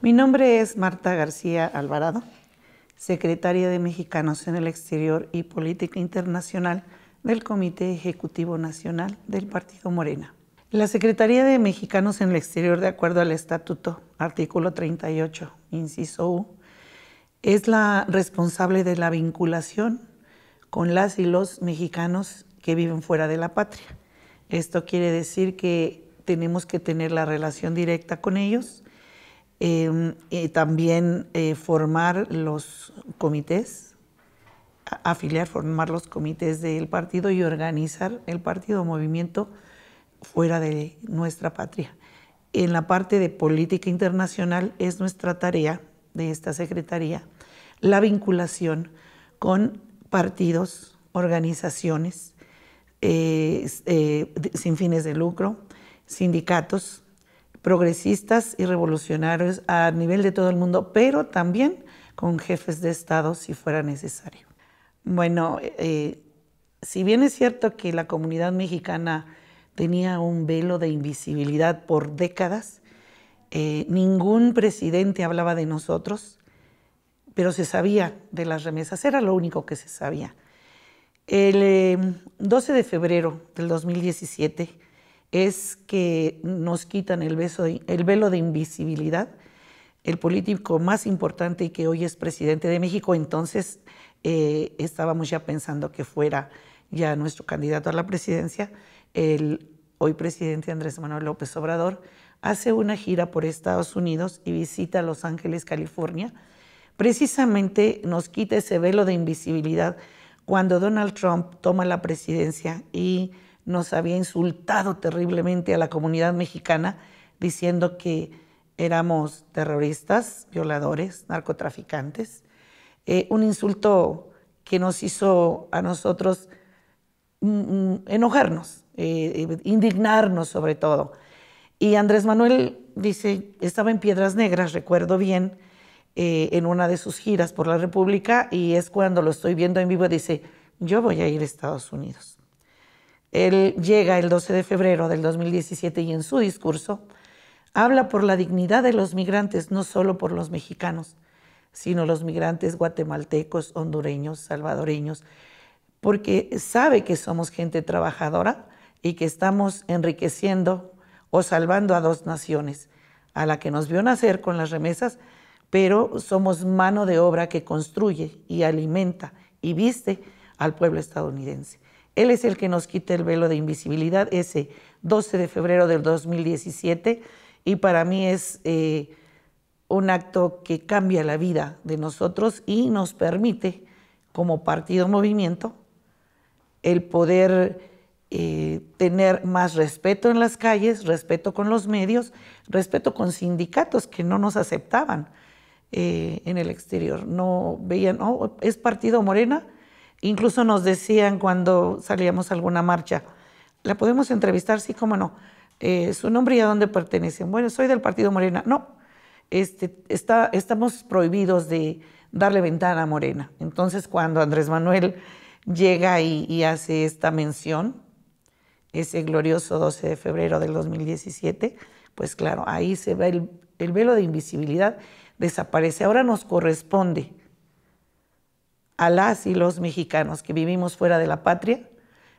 Mi nombre es Marta García Alvarado, secretaria de Mexicanos en el Exterior y Política Internacional del Comité Ejecutivo Nacional del Partido Morena. La Secretaría de Mexicanos en el Exterior, de acuerdo al Estatuto, artículo 38, inciso U, es la responsable de la vinculación con las y los mexicanos que viven fuera de la patria. Esto quiere decir que tenemos que tener la relación directa con ellos, em, y también eh, formar los comités, afiliar, formar los comités del partido y organizar el partido movimiento fuera de nuestra patria. En la parte de política internacional es nuestra tarea de esta Secretaría la vinculación con partidos, organizaciones, eh, eh, sin fines de lucro, sindicatos progresistas y revolucionarios a nivel de todo el mundo, pero también con jefes de Estado si fuera necesario. Bueno, eh, si bien es cierto que la comunidad mexicana tenía un velo de invisibilidad por décadas, ningún presidente hablaba de nosotros, pero se sabía de las remesas, era lo único que se sabía. El 12 em, de febrero del 2017 es que nos quitan el, velo de invisibilidad. El político más importante y que hoy es presidente de México, entonces eh, estábamos ya pensando que fuera ya nuestro candidato a la presidencia, el hoy presidente Andrés Manuel López Obrador, hace una gira por Estados Unidos y visita Los Ángeles, California. Precisamente nos quita ese velo de invisibilidad cuando Donald Trump toma la presidencia y nos había insultado terriblemente a la comunidad mexicana diciendo que éramos terroristas, violadores, narcotraficantes. Eh, un insulto que nos hizo a nosotros mm, mm, enojarnos, eh, eh, indignarnos sobre todo. Y Andrés Manuel dice, estaba en Piedras Negras, recuerdo bien, eh, en una de sus giras por la República y es cuando lo estoy viendo en vivo, dice, yo voy a ir a Estados Unidos. Él llega el 12 de febrero del 2017 y en su discurso habla por la dignidad de los migrantes, no solo por los mexicanos, sino los migrantes guatemaltecos, hondureños, salvadoreños, porque sabe que somos gente trabajadora y que estamos enriqueciendo o salvando a dos naciones, a la que nos vio nacer con las remesas pero somos mano de obra que construye y alimenta y viste al pueblo estadounidense. Él es el que nos quita el velo de invisibilidad ese 12 de febrero del 2017 y para mí es eh, un acto que cambia la vida de nosotros y nos permite, como partido movimiento, el poder eh, tener más respeto en las calles, respeto con los medios, respeto con sindicatos que no nos aceptaban. Eh, en el exterior. No veían, oh, es partido Morena. Incluso nos decían cuando salíamos a alguna marcha, ¿la podemos entrevistar? Sí, cómo no. Eh, ¿Su nombre y a dónde pertenecen? Bueno, soy del partido Morena. No, este, está, estamos prohibidos de darle ventana a Morena. Entonces, cuando Andrés Manuel llega y, hace esta mención, ese glorioso 12 de febrero del 2017, pues claro, ahí se ve el, el velo de invisibilidad desaparece. Ahora nos corresponde a las y los mexicanos que vivimos fuera de la patria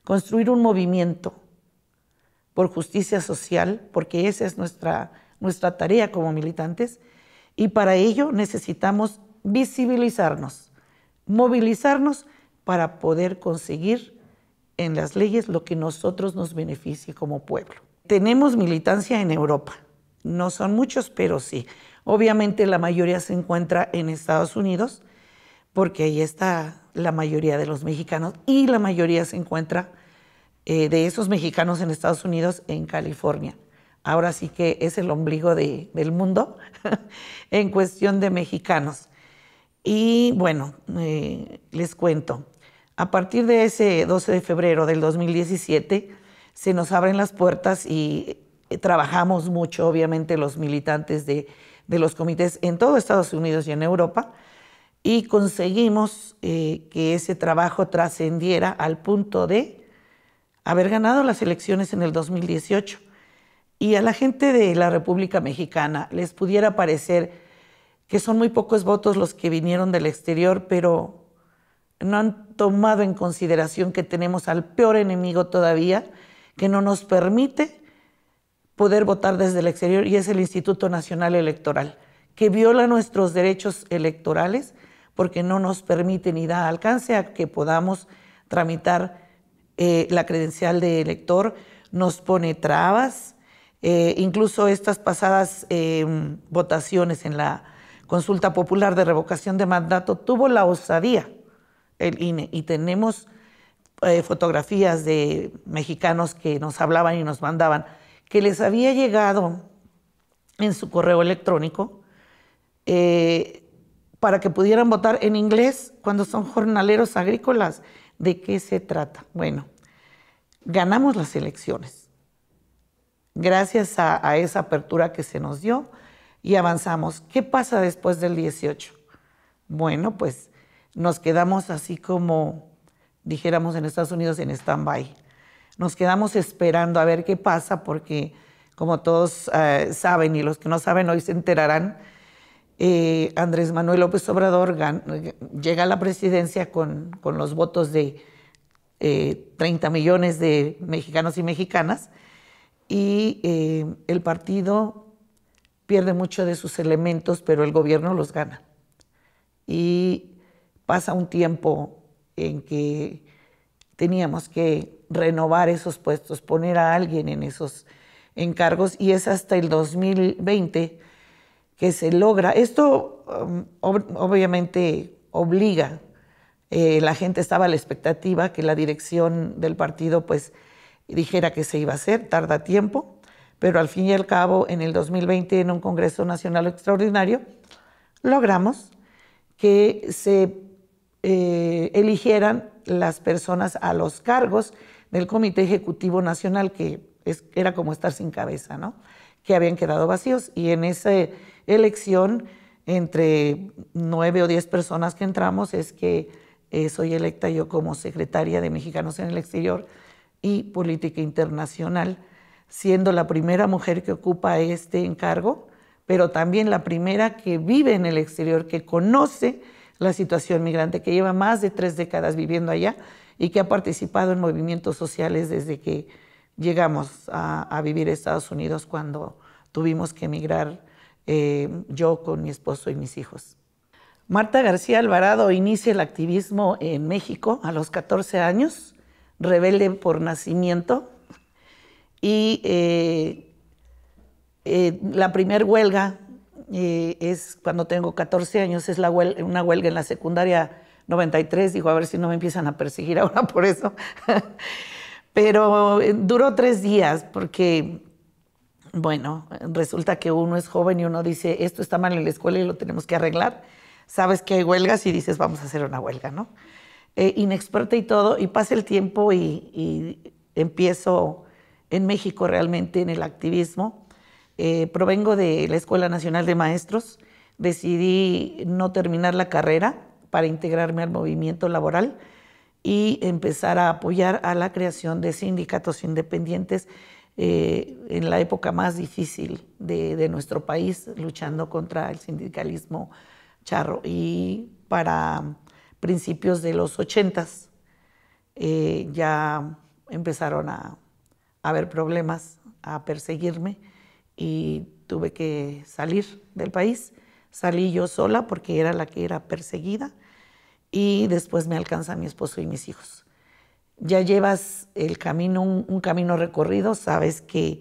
construir un movimiento por justicia social, porque esa es nuestra, nuestra tarea como militantes, y para ello necesitamos visibilizarnos, movilizarnos para poder conseguir en las leyes lo que nosotros nos beneficie como pueblo. Tenemos militancia en Europa, no son muchos, pero sí. Obviamente la mayoría se encuentra en Estados Unidos, porque ahí está la mayoría de los mexicanos y la mayoría se encuentra eh, de esos mexicanos en Estados Unidos en California. Ahora sí que es el ombligo del mundo en cuestión de mexicanos. Y bueno, eh, les cuento, a partir de ese 12 de febrero del 2017 se nos abren las puertas y eh, trabajamos mucho, obviamente, los militantes de de los comités en todo Estados Unidos y en Europa y conseguimos eh, que ese trabajo trascendiera al punto de haber ganado las elecciones en el 2018 y a la gente de la República Mexicana les pudiera parecer que son muy pocos votos los que vinieron del exterior, pero no han tomado en consideración que tenemos al peor enemigo todavía, que no nos permite poder votar desde el exterior y es el Instituto Nacional Electoral, que viola nuestros derechos electorales porque no nos permite ni da alcance a que podamos tramitar eh, la credencial de elector, nos pone trabas, eh, incluso estas pasadas em, votaciones en la consulta popular de revocación de mandato tuvo la osadía el INE y tenemos eh, fotografías de mexicanos que nos hablaban y nos mandaban que les había llegado en su correo electrónico eh, para que pudieran votar en inglés cuando son jornaleros agrícolas. ¿De qué se trata? Bueno, ganamos las elecciones gracias a, a esa apertura que se nos dio y avanzamos. ¿Qué pasa después del 18? Bueno, pues nos quedamos así como dijéramos en Estados Unidos en stand-by. Nos quedamos esperando a ver qué pasa porque, como todos eh, saben y los que no saben hoy se enterarán, eh, Andrés Manuel López Obrador llega a la presidencia con, los votos de 30 eh, millones de mexicanos y mexicanas y el partido pierde muchos de sus elementos, pero el gobierno los gana. Y pasa un tiempo en que teníamos que renovar esos puestos, poner a alguien en esos encargos y es hasta el 2020 que se logra. Esto um, obviamente obliga, eh, la gente estaba a la expectativa que la dirección del partido pues dijera que se iba a hacer, tarda tiempo, pero al fin y al cabo en el 2020 en un Congreso Nacional Extraordinario logramos que se eh, eligieran las personas a los cargos del Comité Ejecutivo Nacional, que era como estar sin cabeza, ¿no? Que habían quedado vacíos. Y en esa elección, entre nueve o diez personas que entramos, es que eh, soy electa yo como secretaria de Mexicanos en el Exterior y Política Internacional, siendo la primera mujer que ocupa este encargo, pero también la primera que vive en el exterior, que conoce la situación migrante, que lleva más de tres décadas viviendo allá y que ha participado en movimientos sociales desde que llegamos a, vivir a Estados Unidos cuando tuvimos que emigrar eh, yo con mi esposo y mis hijos. Marta García Alvarado inicia el activismo en México a los 14 años, rebelde por nacimiento, y eh, eh, la primer huelga y es cuando tengo 14 años, es la una huelga en la secundaria 93, dijo, a ver si no me empiezan a perseguir ahora por eso. Pero eh, duró tres días porque, bueno, resulta que uno es joven y uno dice, esto está mal en la escuela y lo tenemos que arreglar. Sabes que hay huelgas y dices, vamos a hacer una huelga, ¿no? Eh, inexperta y todo, y pasa el tiempo y empiezo en México realmente en el activismo eh, provengo de la Escuela Nacional de Maestros. Decidí no terminar la carrera para integrarme al movimiento laboral y empezar a apoyar a la creación de sindicatos independientes eh, en la época más difícil de, nuestro país, luchando contra el sindicalismo charro. Y para principios de los ochentas eh, ya empezaron a haber problemas, a perseguirme y tuve que salir del país. Salí yo sola porque era la que era perseguida y después me alcanza mi esposo y mis hijos. Ya llevas el camino, un camino recorrido, sabes que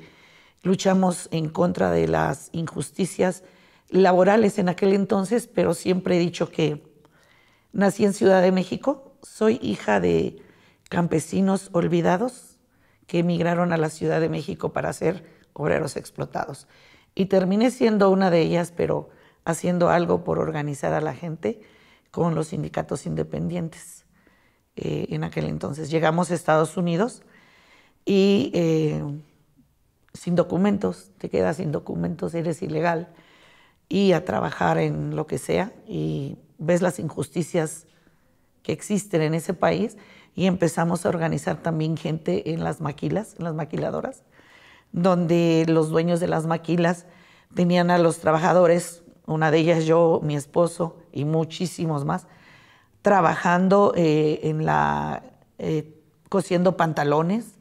luchamos en contra de las injusticias laborales en aquel entonces, pero siempre he dicho que nací en Ciudad de México, soy hija de campesinos olvidados, que emigraron a la Ciudad de México para ser obreros explotados. Y terminé siendo una de ellas, pero haciendo algo por organizar a la gente con los sindicatos independientes. Eh, en aquel entonces llegamos a Estados Unidos y eh, sin documentos, te quedas sin documentos, eres ilegal, y a trabajar en lo que sea, y ves las injusticias que existen en ese país y empezamos a organizar también gente en las maquilas, en las maquiladoras, donde los dueños de las maquilas tenían a los trabajadores, una de ellas yo, mi esposo y muchísimos más, trabajando eh, en la, eh, cosiendo pantalones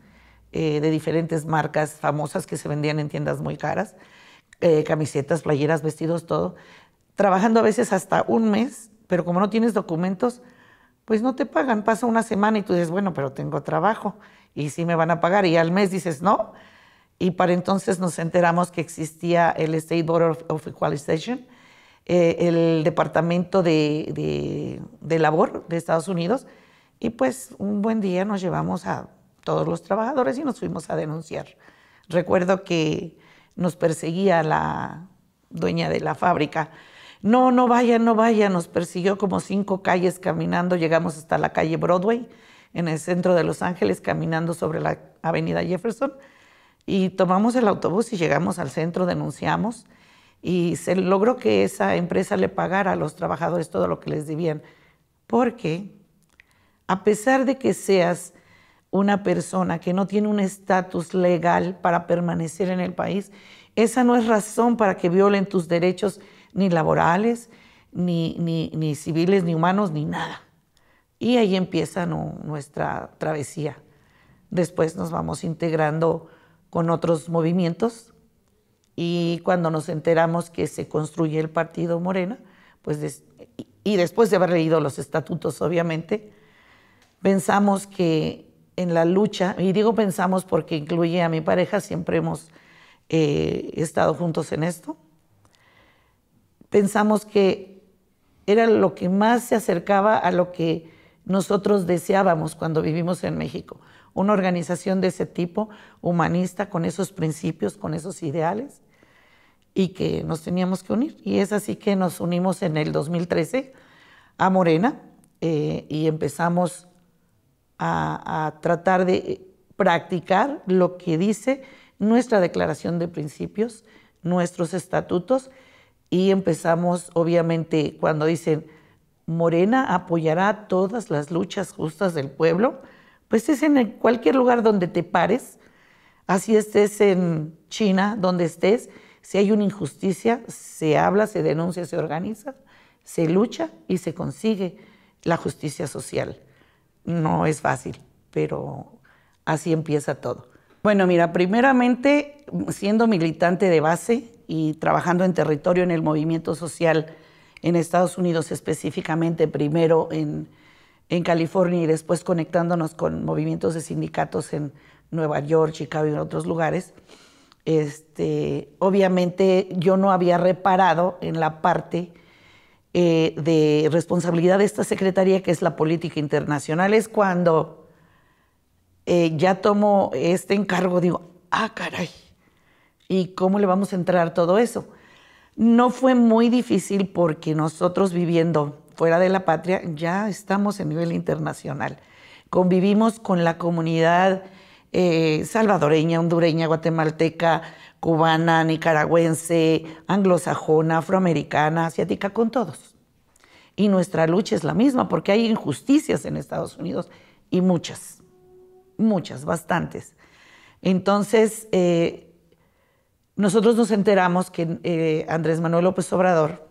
eh, de diferentes marcas famosas que se vendían en tiendas muy caras, camisetas, playeras, vestidos, todo, trabajando a veces hasta un mes, pero como no tienes documentos, pues no te pagan, pasa una semana y tú dices, bueno, pero tengo trabajo y sí me van a pagar. Y al mes dices, no. Y para entonces nos enteramos que existía el State Board of, Equalization, eh, el Departamento de, de, de, Labor de Estados Unidos. Y pues un buen día nos llevamos a todos los trabajadores y nos fuimos a denunciar. Recuerdo que nos perseguía la dueña de la fábrica no, no vayan, no vayan. Nos persiguió como cinco calles caminando. Llegamos hasta la calle Broadway, en el centro de Los Ángeles, caminando sobre la avenida Jefferson. Y tomamos el autobús y llegamos al centro, denunciamos. Y se logró que esa empresa le pagara a los trabajadores todo lo que les debían. Porque a pesar de que seas una persona que no tiene un estatus legal para permanecer en el país, esa no es razón para que violen tus derechos ni laborales, ni, ni, civiles, ni humanos, ni nada. Y ahí empieza nuestra travesía. Después nos vamos integrando con otros movimientos y cuando nos enteramos que se construye el partido Morena, pues y después de haber leído los estatutos, obviamente, pensamos que en la lucha, y digo pensamos porque incluye a mi pareja, siempre hemos eh, estado juntos en esto, pensamos que era lo que más se acercaba a lo que nosotros deseábamos cuando vivimos en México. Una organización de ese tipo, humanista, con esos principios, con esos ideales, y que nos teníamos que unir. Y es así que nos unimos en el 2013 a Morena eh, y empezamos a tratar de practicar lo que dice nuestra declaración de principios, nuestros estatutos y empezamos, obviamente, cuando dicen, Morena apoyará todas las luchas justas del pueblo, pues es en cualquier lugar donde te pares, así estés en China, donde estés, si hay una injusticia, se habla, se denuncia, se organiza, se lucha y se consigue la justicia social. No es fácil, pero así empieza todo. Bueno, mira, primeramente siendo militante de base y trabajando en territorio en el movimiento social en Estados Unidos específicamente, primero en, California y después conectándonos con movimientos de sindicatos en Nueva York, Chicago y en otros lugares, este, obviamente yo no había reparado en la parte eh, de responsabilidad de esta secretaría que es la política internacional. Es cuando eh, ya tomo este encargo, digo, ah, caray, ¿y cómo le vamos a entrar todo eso? No fue muy difícil porque nosotros viviendo fuera de la patria ya estamos a nivel internacional. Convivimos con la comunidad eh, salvadoreña, hondureña, guatemalteca, cubana, nicaragüense, anglosajona, afroamericana, asiática, con todos. Y nuestra lucha es la misma porque hay injusticias en Estados Unidos y muchas muchas, bastantes. Entonces, eh, nosotros nos enteramos que eh, Andrés Manuel López Obrador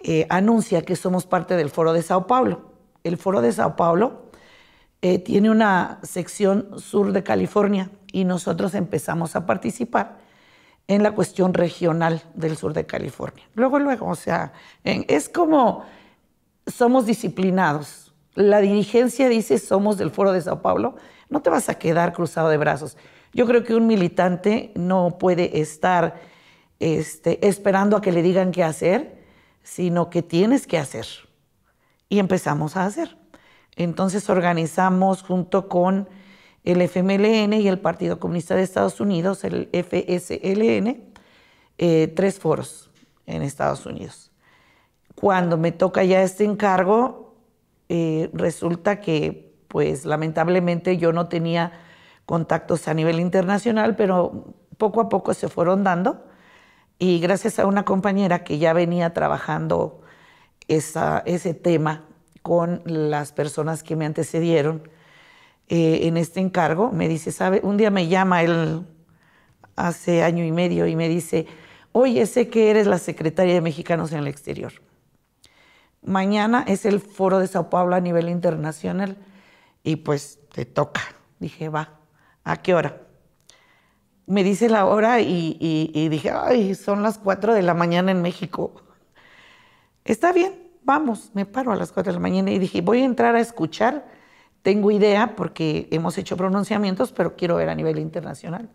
eh, anuncia que somos parte del Foro de Sao Paulo. El Foro de Sao Paulo tiene una sección sur de California y nosotros empezamos a participar en la cuestión regional del sur de California. Luego, luego, o sea, es como somos disciplinados. La dirigencia dice somos del Foro de Sao Paulo no te vas a quedar cruzado de brazos. Yo creo que un militante no puede estar este, esperando a que le digan qué hacer, sino que tienes que hacer. Y empezamos a hacer. Entonces organizamos junto con el FMLN y el Partido Comunista de Estados Unidos, el FSLN, eh, tres foros en Estados Unidos. Cuando me toca ya este encargo, eh, resulta que pues lamentablemente yo no tenía contactos a nivel internacional, pero poco a poco se fueron dando y gracias a una compañera que ya venía trabajando ese tema con las personas que me antecedieron eh, en este encargo, me dice, ¿sabe? Un día me llama él hace año y medio y me dice, oye, sé que eres la secretaria de Mexicanos en el exterior. Mañana es el foro de Sao Paulo a nivel internacional y pues te toca. Dije, va, ¿a qué hora? Me dice la hora y, dije, ay, son las 4 de la mañana en México. Está bien, vamos, me paro a las 4 de la mañana y dije, voy a entrar a escuchar, tengo idea porque hemos hecho pronunciamientos, pero quiero ver a nivel internacional.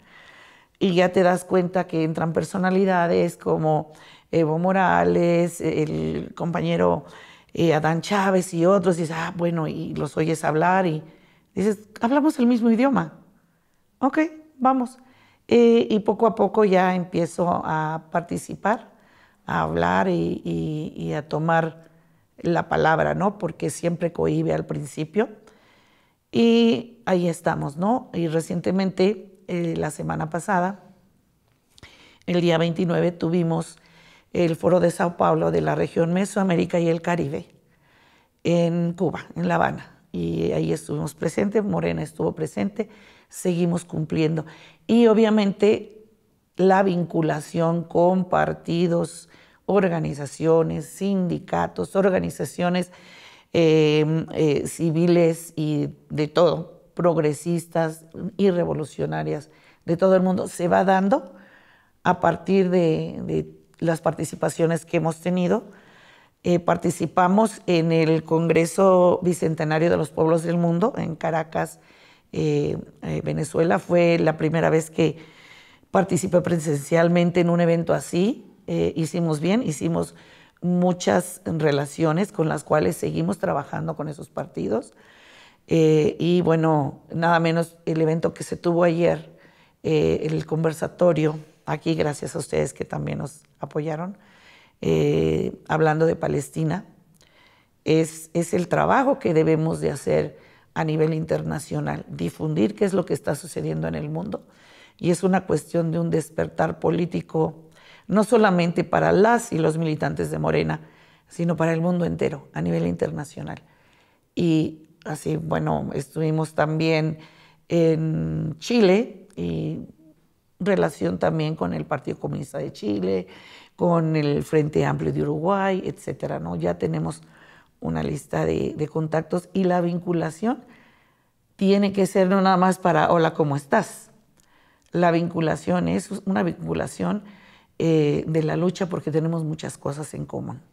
Y ya te das cuenta que entran personalidades como Evo Morales, el compañero eh, Adán Chávez y otros, y dices, ah, bueno, y los oyes hablar y dices, hablamos el mismo idioma. Ok, vamos. Eh, y poco a poco ya empiezo a participar, a hablar y, a tomar la palabra, ¿no? Porque siempre cohibe al principio. Y ahí estamos, ¿no? Y recientemente, eh, la semana pasada, el día 29, tuvimos el Foro de Sao Paulo de la región Mesoamérica y el Caribe en Cuba, en La Habana. Y ahí estuvimos presentes, Morena estuvo presente, seguimos cumpliendo. Y obviamente la vinculación con partidos, organizaciones, sindicatos, organizaciones eh, eh, civiles y de todo, progresistas y revolucionarias de todo el mundo, se va dando a partir de, de las participaciones que hemos tenido. Eh, participamos en el Congreso Bicentenario de los Pueblos del Mundo en Caracas, eh, eh, Venezuela. Fue la primera vez que participé presencialmente en un evento así. hicimos bien, hicimos muchas relaciones con las cuales seguimos trabajando con esos partidos. y bueno, nada menos el evento que se tuvo ayer, el conversatorio aquí, gracias a ustedes que también nos apoyaron, eh, hablando de Palestina, es, es el trabajo que debemos de hacer a nivel internacional, difundir qué es lo que está sucediendo en el mundo. Y es una cuestión de un despertar político, no solamente para las y los militantes de Morena, sino para el mundo entero, a nivel internacional. Y así, bueno, estuvimos también en Chile y relación también con el Partido Comunista de Chile, con el Frente Amplio de Uruguay, etcétera. ¿no? Ya tenemos una lista de, contactos y la vinculación tiene que ser no nada más para hola, ¿cómo estás? La vinculación es una vinculación eh, de la lucha porque tenemos muchas cosas en común.